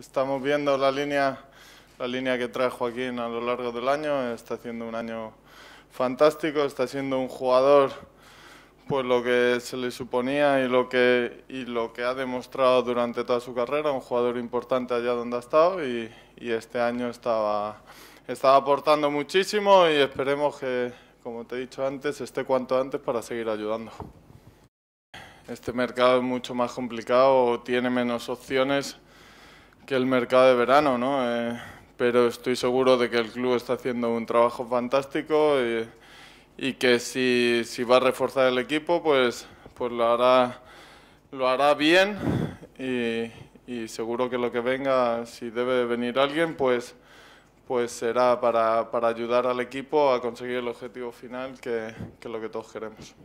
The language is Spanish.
Estamos viendo la línea, la línea que trae Joaquín a lo largo del año. Está haciendo un año fantástico, está siendo un jugador pues lo que se le suponía y lo que y lo que ha demostrado durante toda su carrera, un jugador importante allá donde ha estado y, este año estaba estaba aportando muchísimo y esperemos que, como te he dicho antes, esté cuanto antes para seguir ayudando. Este mercado es mucho más complicado, tiene menos opciones que el mercado de verano, ¿no? Eh, pero estoy seguro de que el club está haciendo un trabajo fantástico y, que si, va a reforzar el equipo, pues, pues lo, hará, lo hará bien y, seguro que lo que venga, si debe venir alguien, pues, pues será para, para ayudar al equipo a conseguir el objetivo final que, que lo que todos queremos.